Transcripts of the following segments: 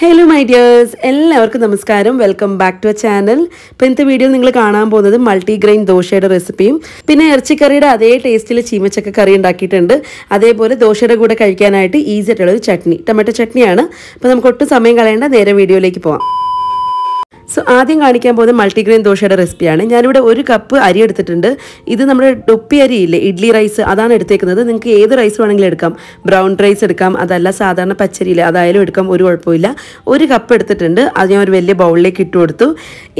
hello my dears എല്ലാവർക്കും നമസ്കാരം welcome back to a channel ഇപ്പം ഇന്നത്തെ വീഡിയോ നിങ്ങൾ കാണാൻ പോകുന്നത് മൾട്ടിഗ്രെയിൻ ദോശയുടെ റെസിപ്പിയും പിന്നെ ഇറച്ചിക്കറിയുടെ അതേ ടേസ്റ്റിൽ ചീമച്ചക്ക കറി ഉണ്ടാക്കിയിട്ടുണ്ട് അതേപോലെ ദോശയുടെ കൂടെ കഴിക്കാനായിട്ട് ഈസി ആയിട്ടുള്ളൊരു ചട്നി ടൊമാറ്റോ ചട്നിയാണ് അപ്പോൾ നമുക്ക് ഒട്ടും സമയം കളയേണ്ട നേരെ വീഡിയോയിലേക്ക് പോകാം സോ ആദ്യം കാണിക്കാൻ പോകുന്ന മൾട്ടിഗ്രെയിൻ ദോശയുടെ റെസിപ്പിയാണ് ഞാനിവിടെ ഒരു കപ്പ് അരി എടുത്തിട്ടുണ്ട് ഇത് നമ്മുടെ ടൊപ്പി അരി ഇല്ലേ ഇഡ്ലി റൈസ് അതാണ് എടുത്തേക്കുന്നത് നിങ്ങൾക്ക് ഏത് റൈസ് വേണമെങ്കിലും എടുക്കാം ബ്രൗൺ റൈസ് എടുക്കാം അതല്ല സാധാരണ പച്ചരിയിൽ അതായാലും എടുക്കാം ഒരു കുഴപ്പമില്ല ഒരു കപ്പ് എടുത്തിട്ടുണ്ട് അത് ഞാൻ ഒരു വലിയ ബൗളിലേക്ക് ഇട്ട് കൊടുത്തു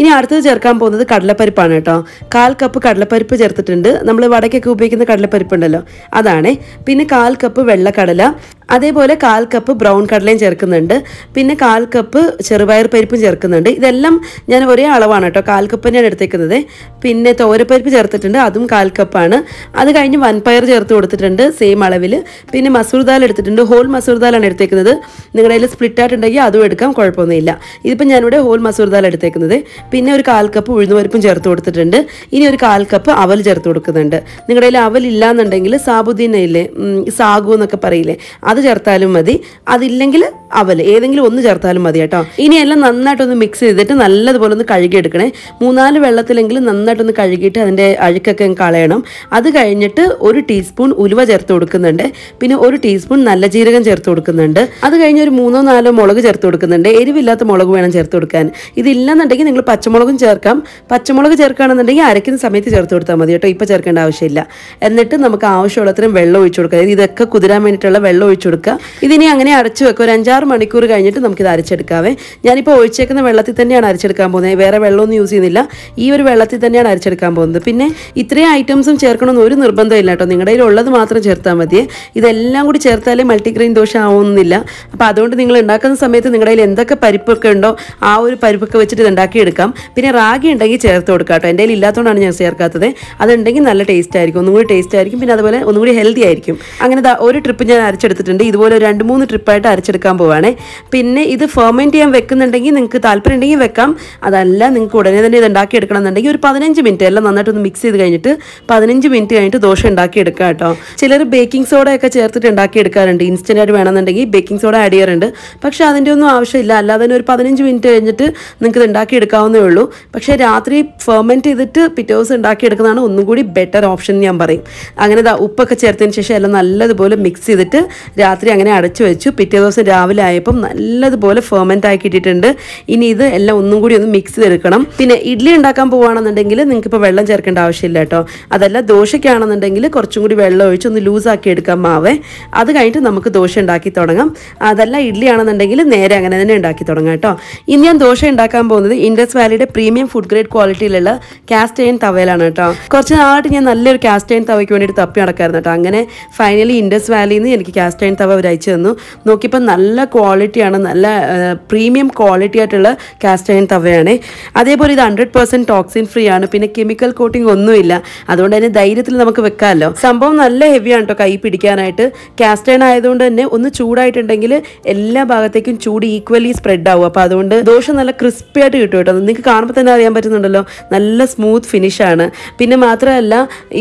ഇനി അടുത്തത് ചേർക്കാൻ പോകുന്നത് കടലപ്പരിപ്പാണ് കേട്ടോ കാൽ കപ്പ് കടലപ്പരിപ്പ് ചേർത്തിട്ടുണ്ട് നമ്മൾ വടക്കൊക്കെ ഉപയോഗിക്കുന്ന കടലപ്പരിപ്പ് ഉണ്ടല്ലോ അതാണ് പിന്നെ കാൽ കപ്പ് വെള്ളക്കടല അതേപോലെ കാൽ കപ്പ് ബ്രൗൺ കടലയും ചേർക്കുന്നുണ്ട് പിന്നെ കാൽ കപ്പ് ചെറുപയർ പരിപ്പും ചേർക്കുന്നുണ്ട് ഇതെല്ലാം ഞാൻ ഒരേ അളവാണ് കേട്ടോ കാൽ കപ്പ് ഞാൻ എടുത്തേക്കുന്നത് പിന്നെ തോരപ്പരിപ്പ് ചേർത്തിട്ടുണ്ട് അതും കാൽ കപ്പാണ് അത് കഴിഞ്ഞ് വൻപയർ ചേർത്ത് കൊടുത്തിട്ടുണ്ട് സെയിം അളവിൽ പിന്നെ മസൂർ ദാൽ എടുത്തിട്ടുണ്ട് ഹോൾ മസൂർ ദാലാണ് എടുത്തേക്കുന്നത് നിങ്ങളുടെ കയ്യിൽ സ്പ്ലിറ്റ് ആയിട്ടുണ്ടെങ്കിൽ അതും എടുക്കാം കുഴപ്പമൊന്നുമില്ല ഇതിപ്പോൾ ഞാനിവിടെ ഹോൾ മസൂർ ദാൽ എടുത്തേക്കുന്നത് പിന്നെ ഒരു കാൽ കപ്പ് ഉഴുന്നുപരിപ്പും ചേർത്ത് കൊടുത്തിട്ടുണ്ട് ഇനി ഒരു കാൽ കപ്പ് അവൽ ചേർത്ത് കൊടുക്കുന്നുണ്ട് നിങ്ങളുടെ കയ്യിൽ അവൽ ഇല്ല എന്നുണ്ടെങ്കിൽ ഇല്ലേ സാഗു എന്നൊക്കെ പറയില്ലേ അത് ചേർത്താലും മതി അതില്ലെങ്കിൽ അവൽ ഏതെങ്കിലും ഒന്ന് ചേർത്താലും മതി കേട്ടോ ഇനി എല്ലാം നന്നായിട്ടൊന്ന് മിക്സ് ചെയ്തിട്ട് നല്ലതുപോലെ ഒന്ന് കഴുകിയെടുക്കണേ മൂന്നാല് വെള്ളത്തിലെങ്കിലും നന്നായിട്ടൊന്ന് കഴുകിയിട്ട് അതിൻ്റെ അഴുക്കൊക്കെ കളയണം അത് കഴിഞ്ഞിട്ട് ഒരു ടീസ്പൂൺ ഉലുവ ചേർത്ത് കൊടുക്കുന്നുണ്ട് പിന്നെ ഒരു ടീസ്പൂൺ നല്ല ജീരകം ചേർത്ത് കൊടുക്കുന്നുണ്ട് അത് കഴിഞ്ഞ് ഒരു മൂന്നോ നാലോ മുളക് ചേർത്ത് കൊടുക്കുന്നുണ്ട് എരിവില്ലാത്ത മുളക് വേണം ചേർത്ത് കൊടുക്കാൻ ഇതില്ലെന്നുണ്ടെങ്കിൽ നിങ്ങൾ പച്ചമുളകും ചേർക്കാം പച്ചമുളക് ചേർക്കുകയാണെന്നുണ്ടെങ്കിൽ അരയ്ക്കുന്ന സമയത്ത് ചേർത്ത് കൊടുത്താൽ മതി കേട്ടോ ഇപ്പോൾ ചേർക്കേണ്ട ആവശ്യമില്ല എന്നിട്ട് നമുക്ക് ആവശ്യമുള്ള വെള്ളം ഒഴിച്ചു കൊടുക്കാം അതായത് ഇതൊക്കെ കുതിരാൻ വേണ്ടിയിട്ടുള്ള വെള്ളം ഒഴിച്ചു കൊടുക്കുക ഇതിനി അങ്ങനെ അരച്ചു വെക്കാം ഒരു അഞ്ചാറ് മണിക്കൂർ കഴിഞ്ഞിട്ട് നമുക്കിത് അരച്ചെടുക്കാവേ ഞാനിപ്പോൾ ഒഴിച്ചേക്കുന്ന വെള്ളത്തിൽ തന്നെയാണ് അരച്ചെടുക്കാൻ പോകുന്നത് വേറെ വെള്ളമൊന്നും യൂസ് ചെയ്യുന്നില്ല ഈ ഒരു വെള്ളത്തിൽ തന്നെയാണ് അരച്ചെടുക്കാൻ പോകുന്നത് പിന്നെ ഇത്രയും ഐറ്റംസും ചേർക്കണമെന്ന് ഒരു നിർബന്ധമില്ല കേട്ടോ നിങ്ങളുടെ ഉള്ളത് മാത്രം ചേർത്താൽ മതിയെ ഇതെല്ലാം കൂടി ചേർത്താലേ മൾട്ടിഗ്രെയിൻ ദോശ ആവുന്നില്ല അപ്പോൾ അതുകൊണ്ട് നിങ്ങൾ ഉണ്ടാക്കുന്ന സമയത്ത് നിങ്ങളുടെ എന്തൊക്കെ പരിപ്പൊക്കെ ഉണ്ടോ ആ ഒരു പരിപ്പൊക്കെ വെച്ചിട്ട് ഇത് ഉണ്ടാക്കിയെടുക്കാം പിന്നെ റാഗി ഉണ്ടെങ്കിൽ ചേർത്ത് കൊടുക്കാം കേട്ടോ എൻ്റെ കയ്യിൽ ഇല്ലാത്തതുകൊണ്ടാണ് ഞാൻ ചേർക്കാത്തത് അതുണ്ടെങ്കിൽ നല്ല ടേസ്റ്റ് ആയിരിക്കും ഒന്നും കൂടി ടേസ്റ്റ് ആയിരിക്കും പിന്നെ അതുപോലെ ഒന്നും കൂടി ഹെൽത്തി ആയിരിക്കും അങ്ങനെ ഒരു ട്രിപ്പ് ഞാൻ അരച്ചെടുത്തിട്ടുണ്ട് ഇതുപോലെ രണ്ട് മൂന്ന് ട്രിപ്പായിട്ട് അരച്ചെടുക്കാൻ പോവാണ് പിന്നെ ഇത് ഫെർമെൻറ്റ് ചെയ്യാൻ വെക്കുന്നുണ്ടെങ്കിൽ നിങ്ങൾക്ക് താല്പര്യം ഉണ്ടെങ്കിൽ വെക്കാം എടുക്കാം അതല്ല നിങ്ങൾക്ക് ഉടനെ തന്നെ ഇത് ഉണ്ടാക്കി എടുക്കണമെന്നുണ്ടെങ്കിൽ ഒരു പതിനഞ്ച് മിനിറ്റ് എല്ലാം നന്നായിട്ടൊന്ന് മിക്സ് ചെയ്ത് കഴിഞ്ഞിട്ട് പതിനഞ്ച് മിനിറ്റ് കഴിഞ്ഞിട്ട് ദോശ ഉണ്ടാക്കി എടുക്കുക കേട്ടോ ചിലർ ബേക്കിംഗ് സോഡയൊക്കെ ചേർത്തിട്ട് ഉണ്ടാക്കി എടുക്കാറുണ്ട് ഇൻസ്റ്റൻ്റ് ആയിട്ട് വേണമെന്നുണ്ടെങ്കിൽ ബേക്കിംഗ് സോഡ ആഡ് ചെയ്യാറുണ്ട് പക്ഷേ അതിൻ്റെ ഒന്നും ആവശ്യമില്ല അല്ലാതെ തന്നെ ഒരു പതിനഞ്ച് മിനിറ്റ് കഴിഞ്ഞിട്ട് നിങ്ങൾക്ക് ഇത് ഉണ്ടാക്കി എടുക്കാവുന്നേ ഉള്ളൂ പക്ഷേ രാത്രി ഫെർമെൻറ്റ് ചെയ്തിട്ട് പിറ്റേ ദിവസം ഉണ്ടാക്കി എടുക്കുന്നതാണ് ഒന്നും കൂടി ബെറ്റർ ഓപ്ഷൻ ഞാൻ പറയും അങ്ങനെ ഉപ്പൊക്കെ ചേർത്തതിന് ശേഷം എല്ലാം നല്ലതുപോലെ മിക്സ് ചെയ്തിട്ട് രാത്രി അങ്ങനെ അടച്ചു വെച്ചു പിറ്റേ ദിവസം രാവിലെ ആയപ്പം നല്ലതുപോലെ ഫെർമെൻ്റ് ആക്കിയിട്ടിട്ടുണ്ട് ഇനി ഇത് എല്ലാം ഒന്ന് ഒന്നും കൂടി ഒന്ന് മിക്സ് ചെയ്തെടുക്കണം പിന്നെ ഇഡ്ഡലി ഉണ്ടാക്കാൻ പോവുകയാണെന്നുണ്ടെങ്കിൽ നിങ്ങൾക്ക് ഇപ്പോൾ വെള്ളം ചേർക്കേണ്ട ആവശ്യമില്ല കേട്ടോ അതല്ല ദോശയ്ക്കാണെന്നുണ്ടെങ്കിൽ കുറച്ചും കൂടി വെള്ളം ഒഴിച്ച് ഒന്ന് ലൂസാക്കി എടുക്കാം മാവേ അത് കഴിഞ്ഞിട്ട് നമുക്ക് ദോശ ഉണ്ടാക്കി തുടങ്ങാം അതല്ല ഇഡ്ഡലി ആണെന്നുണ്ടെങ്കിൽ നേരെ അങ്ങനെ തന്നെ ഉണ്ടാക്കി തുടങ്ങാം കേട്ടോ ഇനി ഞാൻ ദോശ ഉണ്ടാക്കാൻ പോകുന്നത് ഇൻഡസ് വാലിയുടെ പ്രീമിയം ഫുഡ് ഗ്രേഡ് ക്വാളിറ്റിയിലുള്ള കാസ്റ്റ് അയൺ തവയിലാണ് കേട്ടോ കുറച്ച് നാളായിട്ട് ഞാൻ നല്ലൊരു കാസ്റ്റ് അയൺ തവയ്ക്ക് വേണ്ടിയിട്ട് തപ്പി നടക്കായിരുന്നു കേട്ടോ അങ്ങനെ ഫൈനലി ഇൻഡസ് വാലിയിൽ നിന്ന് എനിക്ക് കാസ്റ്റ് അയൺ തവ അവർ തന്നു നോക്കിയപ്പോൾ നല്ല ക്വാളിറ്റിയാണ് നല്ല പ്രീമിയം ക്വാളിറ്റി ആയിട്ടുള്ള കാസ്റ്റ് ടെൻ തവയാണ് അതേപോലെ ഇത് ഹൺഡ്രഡ് പെർസെന്റ് ടോക്സിൻ ഫ്രീ ആണ് പിന്നെ കെമിക്കൽ കോട്ടിംഗ് ഒന്നുമില്ല അതുകൊണ്ട് തന്നെ ധൈര്യത്തിൽ നമുക്ക് വെക്കാമല്ലോ സംഭവം നല്ല ഹെവിയാണ് കേട്ടോ കൈ പിടിക്കാനായിട്ട് കാസ്റ്റേൺ ആയതുകൊണ്ട് തന്നെ ഒന്ന് ചൂടായിട്ടുണ്ടെങ്കിൽ എല്ലാ ഭാഗത്തേക്കും ചൂട് ഈക്വലി സ്പ്രെഡ് ആവും അപ്പൊ അതുകൊണ്ട് ദോഷം നല്ല ക്രിസ്പി ആയിട്ട് കിട്ടും കേട്ടോ നിങ്ങൾക്ക് കാണുമ്പോൾ തന്നെ അറിയാൻ പറ്റുന്നുണ്ടല്ലോ നല്ല സ്മൂത്ത് ഫിനിഷ് ആണ് പിന്നെ മാത്രമല്ല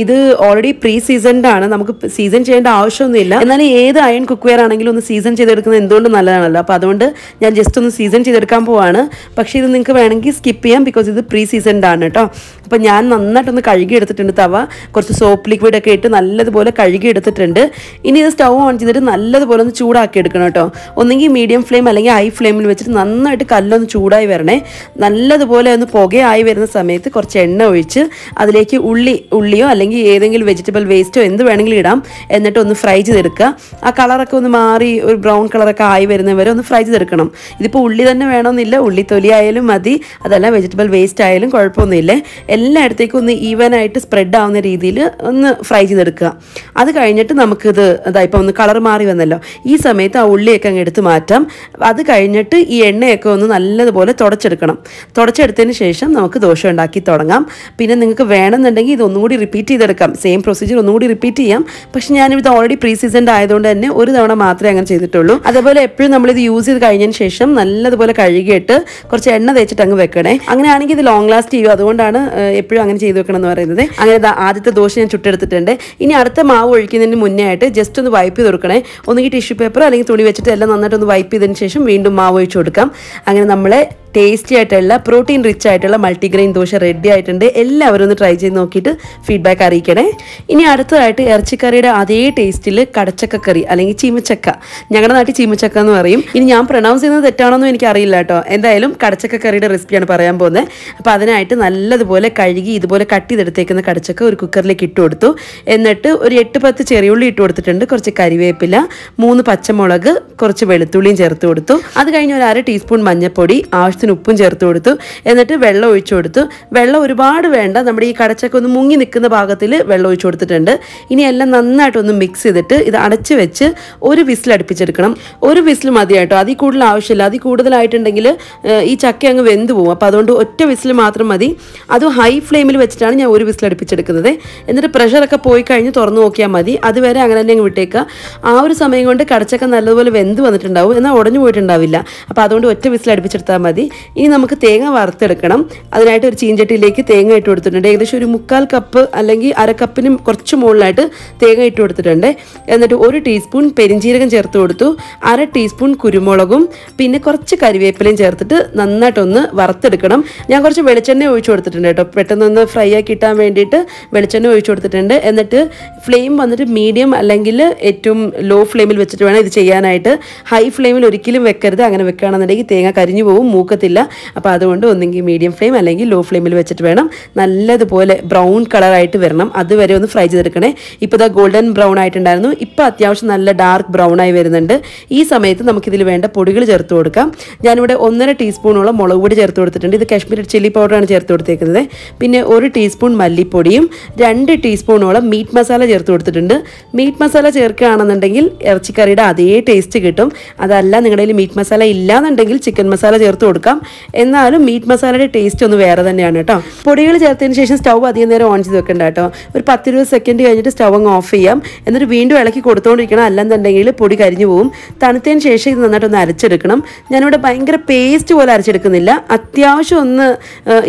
ഇത് ഓൾറെഡി പ്രീ സീസൺഡ് ആണ് നമുക്ക് സീസൺ ചെയ്യേണ്ട ആവശ്യമൊന്നുമില്ല എന്നാൽ ഏത് അയൺ കുക്ക് വെയർ ആണെങ്കിലും ഒന്ന് സീസൺ ചെയ്തെടുക്കുന്നത് എന്തുകൊണ്ട് നല്ലതാണല്ലോ അപ്പൊ അതുകൊണ്ട് ഞാൻ ജസ്റ്റ് ഒന്ന് സീസൺ ചെയ്തെടുക്കാൻ പോവാണ് പക്ഷേ ഇത് നിങ്ങൾക്ക് വേണമെങ്കിൽ സ്കിപ്പ് ചെയ്യാം ബിക്കോസ് ഇത് പ്രീ സീസൺഡ് ആണ് കേട്ടോ അപ്പോൾ ഞാൻ നന്നായിട്ടൊന്ന് കഴുകി എടുത്തിട്ടുണ്ട് തവ കുറച്ച് സോപ്പ് ലിക്വിഡൊക്കെ ഇട്ട് നല്ലതുപോലെ കഴുകി എടുത്തിട്ടുണ്ട് ഇനി ഇത് സ്റ്റൗ ഓൺ ചെയ്തിട്ട് നല്ലതുപോലെ ഒന്ന് ചൂടാക്കി എടുക്കണം കേട്ടോ ഒന്നെങ്കിൽ മീഡിയം ഫ്ലെയിം അല്ലെങ്കിൽ ഹൈ ഫ്ലെയിമിൽ വെച്ചിട്ട് നന്നായിട്ട് കല്ലൊന്ന് ചൂടായി വരണേ നല്ലതുപോലെ ഒന്ന് പുകയായി വരുന്ന സമയത്ത് കുറച്ച് എണ്ണ ഒഴിച്ച് അതിലേക്ക് ഉള്ളി ഉള്ളിയോ അല്ലെങ്കിൽ ഏതെങ്കിലും വെജിറ്റബിൾ വേസ്റ്റോ എന്ത് വേണമെങ്കിലും ഇടാം എന്നിട്ട് ഒന്ന് ഫ്രൈ ചെയ്തെടുക്കുക ആ കളറൊക്കെ ഒന്ന് മാറി ഒരു ബ്രൗൺ കളറൊക്കെ ആയി വരുന്നവരെ ഒന്ന് ഫ്രൈ ചെയ്തെടുക്കണം ഇതിപ്പോൾ ഉള്ളി തന്നെ വേണമെന്നില്ല ഉള്ളി ആയാലും ആയാലും മതി അതല്ല വെജിറ്റബിൾ വേസ്റ്റ് ആയാലും കുഴപ്പമൊന്നുമില്ല എല്ലായിടത്തേക്കും ഒന്ന് ഈവൻ ആയിട്ട് സ്പ്രെഡ് ആവുന്ന രീതിയിൽ ഒന്ന് ഫ്രൈ ചെയ്തെടുക്കുക അത് കഴിഞ്ഞിട്ട് നമുക്കിത് അതാ ഇപ്പം ഒന്ന് കളർ മാറി വന്നല്ലോ ഈ സമയത്ത് ആ ഉള്ളിയൊക്കെ അങ്ങ് എടുത്ത് മാറ്റാം അത് കഴിഞ്ഞിട്ട് ഈ എണ്ണയൊക്കെ ഒന്ന് നല്ലതുപോലെ തുടച്ചെടുക്കണം തുടച്ചെടുത്തതിന് ശേഷം നമുക്ക് ദോശ ഉണ്ടാക്കി തുടങ്ങാം പിന്നെ നിങ്ങൾക്ക് വേണമെന്നുണ്ടെങ്കിൽ ഇതൊന്നും കൂടി റിപ്പീറ്റ് ചെയ്തെടുക്കാം സെയിം പ്രൊസീജിയർ ഒന്നും കൂടി റിപ്പീറ്റ് ചെയ്യാം പക്ഷേ ഞാനിത് ഓൾറെഡി പ്രീ സീസൺഡ് ആയതുകൊണ്ട് തന്നെ ഒരു തവണ മാത്രമേ അങ്ങനെ ചെയ്തിട്ടുള്ളൂ അതേപോലെ എപ്പോഴും നമ്മളിത് യൂസ് ചെയ്ത് കഴിഞ്ഞതിന് ശേഷം നല്ലതുപോലെ കഴുകിയിട്ട് കുറച്ച് എണ്ണ എണ്ണ തേച്ചിട്ട് അങ്ങ് വെക്കണേ അങ്ങനെയാണെങ്കിൽ ഇത് ലോങ് ലാസ്റ്റ് ചെയ്യും അതുകൊണ്ടാണ് എപ്പോഴും അങ്ങനെ ചെയ്ത് വെക്കണം എന്ന് പറയുന്നത് അങ്ങനെ ആദ്യത്തെ ദോശ ഞാൻ ചുട്ടെടുത്തിട്ടുണ്ട് ഇനി അടുത്ത മാവ് ഒഴിക്കുന്നതിന് മുന്നേ ആയിട്ട് ജസ്റ്റ് ഒന്ന് വൈപ്പ് ചെയ്ത് കൊടുക്കണേ ഒന്നുകിൽ ടിഷ്യൂ പേപ്പർ അല്ലെങ്കിൽ തുണി വെച്ചിട്ട് എല്ലാം നന്നായിട്ട് ഒന്ന് വൈപ്പ് ചെയ്തതിന് ശേഷം വീണ്ടും മാവ് ഒഴിച്ചു കൊടുക്കാം അങ്ങനെ നമ്മളെ ടേസ്റ്റി ആയിട്ടുള്ള പ്രോട്ടീൻ റിച്ച് ആയിട്ടുള്ള മൾട്ടിഗ്രെയിൻ ദോശ റെഡി ആയിട്ടുണ്ട് എല്ലാവരും ഒന്ന് ട്രൈ ചെയ്ത് നോക്കിയിട്ട് ഫീഡ്ബാക്ക് അറിയിക്കണേ ഇനി അടുത്തതായിട്ട് ഇറച്ചിക്കറിയുടെ അതേ ടേസ്റ്റിൽ കടച്ചക്ക കറി അല്ലെങ്കിൽ ചീമച്ചക്ക ഞങ്ങളുടെ നാട്ടിൽ ചീമച്ചക്ക എന്ന് പറയും ഇനി ഞാൻ പ്രൊണൗൺസ് ചെയ്യുന്നത് തെറ്റാണോന്നും എനിക്ക് അറിയില്ല കേട്ടോ എന്തായാലും കടച്ചക്ക കറിയുടെ റെസിപ്പിയാണ് പറയാൻ പോകുന്നത് അപ്പോൾ അതിനായിട്ട് നല്ലതുപോലെ കഴുകി ഇതുപോലെ കട്ട് ചെയ്തെടുത്തേക്കുന്ന കടച്ചക്ക ഒരു കുക്കറിലേക്ക് ഇട്ട് കൊടുത്തു എന്നിട്ട് ഒരു എട്ട് പത്ത് ചെറിയുള്ളി ഇട്ട് കൊടുത്തിട്ടുണ്ട് കുറച്ച് കരിവേപ്പില മൂന്ന് പച്ചമുളക് കുറച്ച് വെളുത്തുള്ളിയും ചേർത്ത് കൊടുത്തു അത് കഴിഞ്ഞ് ഒരു അര ടീസ്പൂൺ മഞ്ഞൾപ്പൊടി ആവശ്യം ആവശ്യത്തിന് ഉപ്പും ചേർത്ത് കൊടുത്തു എന്നിട്ട് വെള്ളം ഒഴിച്ചു കൊടുത്തു വെള്ളം ഒരുപാട് വേണ്ട നമ്മുടെ ഈ കടച്ചൊക്കെ ഒന്ന് മുങ്ങി നിൽക്കുന്ന ഭാഗത്തിൽ വെള്ളം ഒഴിച്ചു കൊടുത്തിട്ടുണ്ട് ഇനി എല്ലാം നന്നായിട്ടൊന്ന് മിക്സ് ചെയ്തിട്ട് ഇത് അടച്ചു വെച്ച് ഒരു വിസിൽ അടുപ്പിച്ചെടുക്കണം ഒരു വിസിൽ മതി കേട്ടോ അതിൽ കൂടുതൽ ആവശ്യമില്ല അതിൽ കൂടുതലായിട്ടുണ്ടെങ്കിൽ ഈ ചക്ക അങ്ങ് വെന്ത് പോകും അപ്പോൾ അതുകൊണ്ട് ഒറ്റ വിസിൽ മാത്രം മതി അത് ഹൈ ഫ്ലെയിമിൽ വെച്ചിട്ടാണ് ഞാൻ ഒരു വിസിൽ അടുപ്പിച്ചെടുക്കുന്നത് എന്നിട്ട് പ്രഷറൊക്കെ പോയി കഴിഞ്ഞ് തുറന്നു നോക്കിയാൽ മതി അതുവരെ അങ്ങനെ തന്നെ അങ്ങ് വിട്ടേക്കുക ആ ഒരു സമയം കൊണ്ട് കടച്ചക്ക നല്ലതുപോലെ വെന്ത് വന്നിട്ടുണ്ടാവും എന്നാൽ ഉടഞ്ഞു പോയിട്ടുണ്ടാവില്ല അപ്പോൾ അതുകൊണ്ട് ഒറ്റ വിസിൽ അടുപ്പിച്ചെടുത്താൽ മതി ഇനി നമുക്ക് തേങ്ങ വറുത്തെടുക്കണം അതിനായിട്ട് ഒരു ചീഞ്ചട്ടിയിലേക്ക് തേങ്ങ ഇട്ട് കൊടുത്തിട്ടുണ്ട് ഏകദേശം ഒരു മുക്കാൽ കപ്പ് അല്ലെങ്കിൽ അര കപ്പിന് കുറച്ച് മുകളിലായിട്ട് തേങ്ങ ഇട്ട് കൊടുത്തിട്ടുണ്ട് എന്നിട്ട് ഒരു ടീസ്പൂൺ പെരിഞ്ചീരകം ചേർത്ത് കൊടുത്തു അര ടീസ്പൂൺ കുരുമുളകും പിന്നെ കുറച്ച് കരിവേപ്പിലയും ചേർത്തിട്ട് നന്നായിട്ടൊന്ന് വറുത്തെടുക്കണം ഞാൻ കുറച്ച് വെളിച്ചെണ്ണ ഒഴിച്ചു കൊടുത്തിട്ടുണ്ട് കേട്ടോ പെട്ടെന്നൊന്ന് ഫ്രൈ ആക്കി കിട്ടാൻ വേണ്ടിയിട്ട് വെളിച്ചെണ്ണ ഒഴിച്ചു കൊടുത്തിട്ടുണ്ട് എന്നിട്ട് ഫ്ലെയിം വന്നിട്ട് മീഡിയം അല്ലെങ്കിൽ ഏറ്റവും ലോ ഫ്ലെയിമിൽ വെച്ചിട്ട് വേണം ഇത് ചെയ്യാനായിട്ട് ഹൈ ഫ്ലെയിമിൽ ഒരിക്കലും വെക്കരുത് അങ്ങനെ വെക്കുകയാണെന്നുണ്ടെങ്കിൽ തേങ്ങ കരിഞ്ഞു പോകും മൂക്ക് പറ്റത്തില്ല അപ്പോൾ അതുകൊണ്ട് ഒന്നെങ്കിൽ മീഡിയം ഫ്ലെയിം അല്ലെങ്കിൽ ലോ ഫ്ലെയിമിൽ വെച്ചിട്ട് വേണം നല്ലതുപോലെ ബ്രൗൺ കളറായിട്ട് വരണം അതുവരെ ഒന്ന് ഫ്രൈ ചെയ്തെടുക്കണേ ഇപ്പോൾ ഇതാ ഗോൾഡൻ ബ്രൗൺ ആയിട്ടുണ്ടായിരുന്നു ഇപ്പോൾ അത്യാവശ്യം നല്ല ഡാർക്ക് ബ്രൗൺ ആയി വരുന്നുണ്ട് ഈ സമയത്ത് നമുക്കിതിൽ വേണ്ട പൊടികൾ ചേർത്ത് കൊടുക്കാം ഞാനിവിടെ ഒന്നര ടീസ്പൂണോളം മുളക് പൊടി ചേർത്ത് കൊടുത്തിട്ടുണ്ട് ഇത് കാശ്മീരി ചില്ലി പൗഡറാണ് ചേർത്ത് കൊടുത്തേക്കുന്നത് പിന്നെ ഒരു ടീസ്പൂൺ മല്ലിപ്പൊടിയും രണ്ട് ടീസ്പൂണോളം മീറ്റ് മസാല ചേർത്ത് കൊടുത്തിട്ടുണ്ട് മീറ്റ് മസാല ചേർക്കുകയാണെന്നുണ്ടെങ്കിൽ ഇറച്ചിക്കറിയുടെ അതേ ടേസ്റ്റ് കിട്ടും അതല്ല നിങ്ങളുടെ മീറ്റ് മസാല ഇല്ലാന്നുണ്ടെങ്കിൽ ചിക്കൻ മസാല ചേർത്ത് കൊടുക്കാം ചേർക്കാം എന്നാലും മീറ്റ് മസാലയുടെ ടേസ്റ്റ് ഒന്ന് വേറെ തന്നെയാണ് കേട്ടോ പൊടികൾ ചേർത്തതിന് ശേഷം സ്റ്റൗ അധികം നേരം ഓൺ ചെയ്ത് വെക്കണ്ട കേട്ടോ ഒരു പത്തിരുപത് സെക്കൻഡ് കഴിഞ്ഞിട്ട് സ്റ്റൗ അങ്ങ് ഓഫ് ചെയ്യാം എന്നിട്ട് വീണ്ടും ഇളക്കി കൊടുത്തുകൊണ്ടിരിക്കണം അല്ലെന്നുണ്ടെങ്കിൽ പൊടി കരിഞ്ഞു പോകും തണുത്തതിന് ശേഷം ഇത് ഒന്ന് അരച്ചെടുക്കണം ഞാനിവിടെ ഭയങ്കര പേസ്റ്റ് പോലെ അരച്ചെടുക്കുന്നില്ല അത്യാവശ്യം ഒന്ന്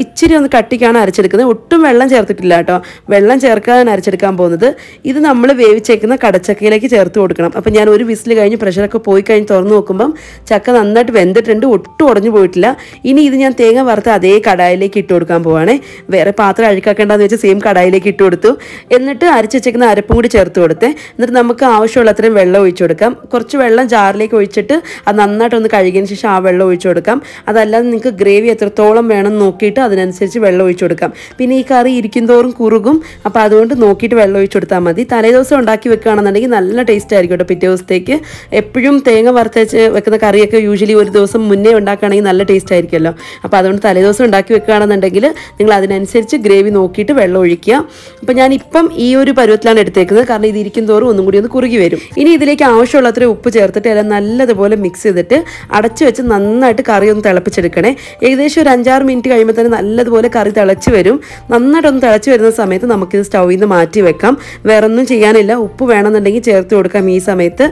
ഇച്ചിരി ഒന്ന് കട്ടിക്കാണ് അരച്ചെടുക്കുന്നത് ഒട്ടും വെള്ളം ചേർത്തിട്ടില്ല കേട്ടോ വെള്ളം ചേർക്കാതാണ് അരച്ചെടുക്കാൻ പോകുന്നത് ഇത് നമ്മൾ വേവിച്ചേക്കുന്ന കടച്ചക്കയിലേക്ക് ചേർത്ത് കൊടുക്കണം അപ്പം ഞാൻ ഒരു വിസിൽ കഴിഞ്ഞ് പ്രഷറൊക്കെ പോയി കഴിഞ്ഞ് തുറന്നു നോക്കുമ്പം ചക്ക നന്നായിട്ട് വെന്തിട്ടുണ്ട് ഒട്ടും ഉടഞ്ഞു പോയിട്ടില്ല ഇനി ഇത് ഞാൻ തേങ്ങ വറുത്ത് അതേ കടായിലേക്ക് ഇട്ട് കൊടുക്കാൻ പോവാണേ വേറെ പാത്രം അഴുക്കാക്കേണ്ടെന്ന് വെച്ച് സെയിം കടായിലേക്ക് ഇട്ട് കൊടുത്തു എന്നിട്ട് അരച്ച് വെച്ചേക്കുന്ന അരപ്പും കൂടി ചേർത്ത് കൊടുത്തേ എന്നിട്ട് നമുക്ക് ആവശ്യമുള്ള അത്രയും വെള്ളം ഒഴിച്ചു കൊടുക്കാം കുറച്ച് വെള്ളം ജാറിലേക്ക് ഒഴിച്ചിട്ട് അത് നന്നായിട്ടൊന്ന് കഴുകിയതിന് ശേഷം ആ വെള്ളം ഒഴിച്ചു കൊടുക്കാം അതല്ലാതെ നിങ്ങൾക്ക് ഗ്രേവി എത്രത്തോളം വേണം നോക്കിയിട്ട് അതിനനുസരിച്ച് വെള്ളം ഒഴിച്ചു കൊടുക്കാം പിന്നെ ഈ കറി ഇരിക്കുന്തോറും കുറുകും അപ്പോൾ അതുകൊണ്ട് നോക്കിയിട്ട് വെള്ളം ഒഴിച്ചു കൊടുത്താൽ മതി തലേദിവസം ഉണ്ടാക്കി വെക്കുകയാണെന്നുണ്ടെങ്കിൽ നല്ല ടേസ്റ്റ് ആയിരിക്കും കേട്ടോ പിറ്റേ ദിവസത്തേക്ക് എപ്പോഴും തേങ്ങ വറുത്തേച്ച് വെക്കുന്ന കറിയൊക്കെ യൂഷ്വലി ഒരു ദിവസം മുന്നേ ഉണ്ടാക്കുകയാണെങ്കിൽ നല്ല ടേസ്റ്റ് ടേസ്റ്റ് ആയിരിക്കുമല്ലോ അപ്പോൾ അതുകൊണ്ട് തലേദിവസം ഉണ്ടാക്കി വെക്കുകയാണെന്നുണ്ടെങ്കിൽ നിങ്ങൾ അതിനനുസരിച്ച് ഗ്രേവി നോക്കിയിട്ട് വെള്ളം ഒഴിക്കുക അപ്പോൾ ഞാൻ ഇപ്പം ഈ ഒരു പരുവത്തിലാണ് എടുത്തേക്കുന്നത് കാരണം ഇത് തോറും ഒന്നും കൂടി ഒന്ന് കുറുകി വരും ഇനി ഇതിലേക്ക് ആവശ്യമുള്ള അത്ര ഉപ്പ് ചേർത്തിട്ട് എല്ലാം നല്ലതുപോലെ മിക്സ് ചെയ്തിട്ട് അടച്ചു വെച്ച് നന്നായിട്ട് കറി ഒന്ന് തിളപ്പിച്ചെടുക്കണേ ഏകദേശം ഒരു അഞ്ചാറ് മിനിറ്റ് കഴിയുമ്പോൾ തന്നെ നല്ലതുപോലെ കറി തിളച്ച് വരും നന്നായിട്ടൊന്ന് തിളച്ച് വരുന്ന സമയത്ത് നമുക്കിത് സ്റ്റൗവിൽ നിന്ന് മാറ്റി വെക്കാം വേറെ ഒന്നും ചെയ്യാനില്ല ഉപ്പ് വേണമെന്നുണ്ടെങ്കിൽ ചേർത്ത് കൊടുക്കാം ഈ സമയത്ത്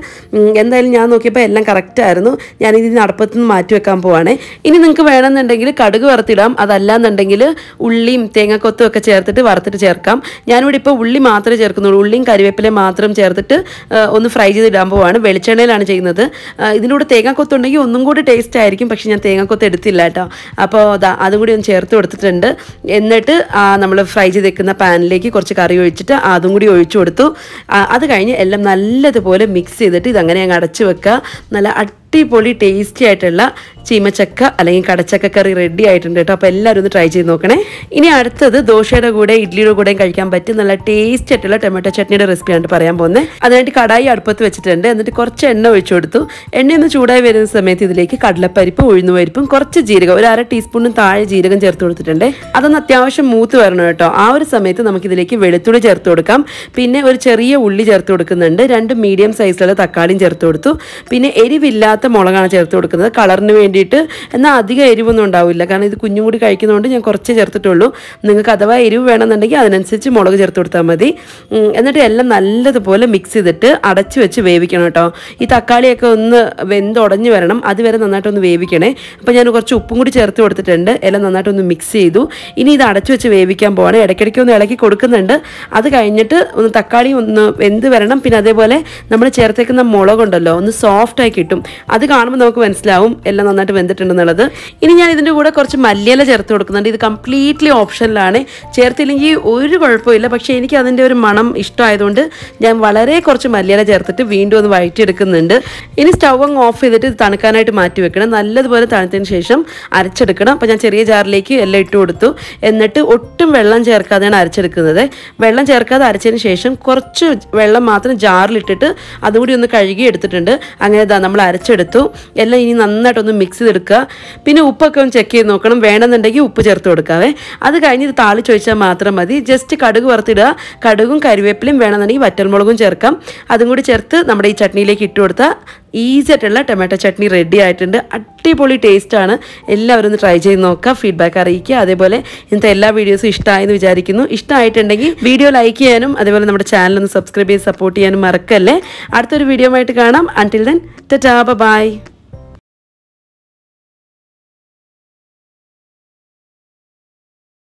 എന്തായാലും ഞാൻ നോക്കിയപ്പോൾ എല്ലാം കറക്റ്റായിരുന്നു ഞാനിത് നടപ്പത്തിൽ നിന്ന് മാറ്റി വെക്കാൻ പോവാണ് ഇനി ഇനി നിങ്ങൾക്ക് വേണമെന്നുണ്ടെങ്കിൽ കടുക് വറുത്തിടാം അതല്ല എന്നുണ്ടെങ്കിൽ ഉള്ളിയും തേങ്ങക്കൊത്തും ഒക്കെ ചേർത്തിട്ട് വറുത്തിട്ട് ചേർക്കാം ഞാനിവിടെ ഇപ്പോൾ ഉള്ളി മാത്രമേ ചേർക്കുന്നുള്ളൂ ഉള്ളിയും കരിവേപ്പില മാത്രം ചേർത്തിട്ട് ഒന്ന് ഫ്രൈ ചെയ്തിടാൻ പോവാണ് വെളിച്ചെണ്ണയിലാണ് ചെയ്യുന്നത് ഇതിനൂടെ തേങ്ങക്കൊത്തുണ്ടെങ്കിൽ ഒന്നും കൂടി ടേസ്റ്റ് ആയിരിക്കും പക്ഷേ ഞാൻ തേങ്ങക്കൊത്ത് എടുത്തില്ല കേട്ടോ അപ്പോൾ അതും കൂടി ഒന്ന് ചേർത്ത് കൊടുത്തിട്ടുണ്ട് എന്നിട്ട് നമ്മൾ ഫ്രൈ വെക്കുന്ന പാനിലേക്ക് കുറച്ച് കറി ഒഴിച്ചിട്ട് അതും കൂടി ഒഴിച്ചു കൊടുത്തു അത് കഴിഞ്ഞ് എല്ലാം നല്ലതുപോലെ മിക്സ് ചെയ്തിട്ട് ഇതങ്ങനെ അങ്ങ് അടച്ചു വെക്കുക നല്ല അടിപൊളി ടേസ്റ്റി ആയിട്ടുള്ള ചീമച്ചക്ക അല്ലെങ്കിൽ കടച്ചക്ക കറി റെഡി ആയിട്ടുണ്ട് കേട്ടോ അപ്പോൾ എല്ലാവരും ഒന്ന് ട്രൈ ചെയ്ത് നോക്കണേ ഇനി അടുത്തത് ദോശയുടെ കൂടെ ഇഡ്ഡലിയുടെ കൂടെയും കഴിക്കാൻ പറ്റും നല്ല ടേസ്റ്റ് ആയിട്ടുള്ള ടൊമാറ്റോ ചട്നിയുടെ റെസിപ്പിയാണ് പറയാൻ പോകുന്നത് അതിനായിട്ട് കടായി അടുപ്പത്ത് വെച്ചിട്ടുണ്ട് എന്നിട്ട് കുറച്ച് എണ്ണ ഒഴിച്ചു കൊടുത്തു എണ്ണയൊന്ന് ചൂടായി വരുന്ന സമയത്ത് ഇതിലേക്ക് കടലപ്പരിപ്പ് ഉഴുന്നുപരിപ്പും കുറച്ച് ജീരകം ഒരു അര ടീസ്പൂണും താഴെ ജീരകം ചേർത്ത് കൊടുത്തിട്ടുണ്ട് അതൊന്ന് അത്യാവശ്യം മൂത്ത് വരണം കേട്ടോ ആ ഒരു സമയത്ത് നമുക്ക് ഇതിലേക്ക് വെളുത്തുള്ളി ചേർത്ത് കൊടുക്കാം പിന്നെ ഒരു ചെറിയ ഉള്ളി ചേർത്ത് കൊടുക്കുന്നുണ്ട് രണ്ട് മീഡിയം സൈസിലുള്ള തക്കാളിയും ചേർത്ത് കൊടുത്തു പിന്നെ എരിവില്ലാതെ ഇല്ലാത്ത മുളകാണ് ചേർത്ത് കൊടുക്കുന്നത് കളറിന് വേണ്ടിയിട്ട് എന്നാൽ അധികം എരിവൊന്നും ഉണ്ടാവില്ല കാരണം ഇത് കുഞ്ഞും കൂടി കഴിക്കുന്നതുകൊണ്ട് ഞാൻ കുറച്ച് ചേർത്തിട്ടുള്ളൂ നിങ്ങൾക്ക് അഥവാ എരിവ് വേണമെന്നുണ്ടെങ്കിൽ അതിനനുസരിച്ച് മുളക് ചേർത്ത് കൊടുത്താൽ മതി എന്നിട്ട് എല്ലാം നല്ലതുപോലെ മിക്സ് ചെയ്തിട്ട് അടച്ച് വെച്ച് വേവിക്കണം കേട്ടോ ഈ തക്കാളിയൊക്കെ ഒന്ന് വെന്തുടഞ്ഞ് വരണം അതുവരെ നന്നായിട്ടൊന്ന് വേവിക്കണേ അപ്പോൾ ഞാൻ കുറച്ച് ഉപ്പും കൂടി ചേർത്ത് കൊടുത്തിട്ടുണ്ട് എല്ലാം നന്നായിട്ടൊന്ന് മിക്സ് ചെയ്തു ഇനി ഇത് അടച്ചു വെച്ച് വേവിക്കാൻ പോകണം ഇടയ്ക്കിടയ്ക്ക് ഒന്ന് ഇളക്കി കൊടുക്കുന്നുണ്ട് അത് കഴിഞ്ഞിട്ട് ഒന്ന് തക്കാളി ഒന്ന് വെന്ത് വരണം പിന്നെ അതേപോലെ നമ്മൾ ചേർത്തേക്കുന്ന മുളകുണ്ടല്ലോ ഒന്ന് സോഫ്റ്റായി കിട്ടും അത് കാണുമ്പോൾ നമുക്ക് മനസ്സിലാവും എല്ലാം നന്നായിട്ട് വെന്തിട്ടുണ്ടെന്നുള്ളത് ഇനി ഞാൻ ഇതിൻ്റെ കൂടെ കുറച്ച് മല്ലിയില ചേർത്ത് കൊടുക്കുന്നുണ്ട് ഇത് കംപ്ലീറ്റ്ലി ഓപ്ഷനിലാണ് ചേർത്തില്ലെങ്കിൽ ഒരു കുഴപ്പമില്ല പക്ഷേ എനിക്ക് അതിൻ്റെ ഒരു മണം ഇഷ്ടമായതുകൊണ്ട് ഞാൻ വളരെ കുറച്ച് മല്ലിയില ചേർത്തിട്ട് വീണ്ടും ഒന്ന് വയറ്റിയെടുക്കുന്നുണ്ട് ഇനി സ്റ്റൗ അങ്ങ് ഓഫ് ചെയ്തിട്ട് ഇത് തണുക്കാനായിട്ട് മാറ്റി വെക്കണം നല്ലതുപോലെ തണുത്തതിന് ശേഷം അരച്ചെടുക്കണം അപ്പോൾ ഞാൻ ചെറിയ ജാറിലേക്ക് എല്ലാം ഇട്ട് കൊടുത്തു എന്നിട്ട് ഒട്ടും വെള്ളം ചേർക്കാതെയാണ് അരച്ചെടുക്കുന്നത് വെള്ളം ചേർക്കാതെ അരച്ചതിന് ശേഷം കുറച്ച് വെള്ളം മാത്രം ജാറിലിട്ടിട്ട് അതുകൂടി ഒന്ന് കഴുകി എടുത്തിട്ടുണ്ട് അങ്ങനെ നമ്മൾ അരച്ചെടുക്കും എടുത്തു എല്ലാം ഇനി നന്നായിട്ടൊന്ന് മിക്സ് ചെയ്തെടുക്കുക പിന്നെ ഉപ്പൊക്കെ ഒന്ന് ചെക്ക് ചെയ്ത് നോക്കണം വേണമെന്നുണ്ടെങ്കിൽ ഉപ്പ് ചേർത്ത് കൊടുക്കാവേ അത് കഴിഞ്ഞ് ഇത് താളി ചോദിച്ചാൽ മാത്രം മതി ജസ്റ്റ് കടുക് വറുത്തിടുക കടുകും കരുവേപ്പിലും വേണമെന്നുണ്ടെങ്കിൽ വറ്റൽമുളകും ചേർക്കാം അതും കൂടി ചേർത്ത് നമ്മുടെ ഈ ചട്നിയിലേക്ക് ഇട്ട് കൊടുത്താൽ ഈസി ആയിട്ടുള്ള ടൊമാറ്റോ ചട്നി റെഡി ആയിട്ടുണ്ട് അടിപൊളി ടേസ്റ്റ് ആണ് എല്ലാവരും ഒന്ന് ട്രൈ ചെയ്ത് നോക്കുക ഫീഡ്ബാക്ക് അറിയിക്കുക അതേപോലെ ഇന്നത്തെ എല്ലാ വീഡിയോസും ഇഷ്ടമായെന്ന് വിചാരിക്കുന്നു ഇഷ്ടമായിട്ടുണ്ടെങ്കിൽ വീഡിയോ ലൈക്ക് ചെയ്യാനും അതേപോലെ നമ്മുടെ ചാനൽ ഒന്ന് സബ്സ്ക്രൈബ് ചെയ്ത് സപ്പോർട്ട് ചെയ്യാനും മറക്കല്ലേ അടുത്തൊരു വീഡിയോ ആയിട്ട് കാണാം അൻറ്റിൽ ദെൻ ടാ ബൈ